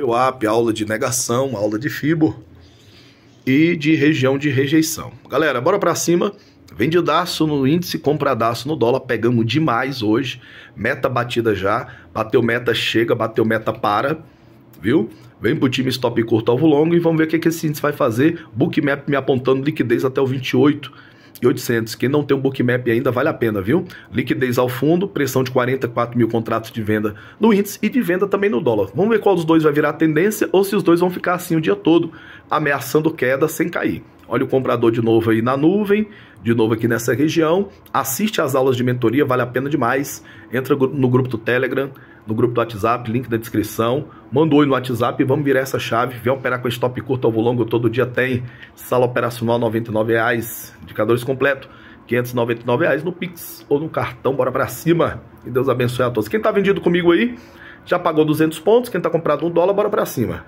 VWAP, aula de negação, aula de FIBO e de região de rejeição. Galera, bora para cima. Vendidaço no índice, compradaço no dólar, pegamos demais hoje. Meta batida já, bateu meta chega, bateu meta para, viu? Vem pro time stop curto alvo longo e vamos ver o que, que esse índice vai fazer. Bookmap me apontando liquidez até o 28 e 800. Quem não tem um bookmap ainda, vale a pena, viu? Liquidez ao fundo, pressão de 44 mil contratos de venda no índice e de venda também no dólar. Vamos ver qual dos dois vai virar tendência ou se os dois vão ficar assim o dia todo, ameaçando queda sem cair. Olha o comprador de novo aí na nuvem, de novo aqui nessa região. Assiste às aulas de mentoria, vale a pena demais. Entra no grupo do Telegram, no grupo do WhatsApp, link da descrição. Manda oi no WhatsApp, vamos virar essa chave, vem operar com stop curto ao longo, todo dia tem sala operacional R$ 99,00, indicadores completo, R$ 599,00 no Pix ou no cartão, bora pra cima. E Deus abençoe a todos. Quem tá vendido comigo aí, já pagou 200 pontos, quem tá comprado um dólar, bora pra cima.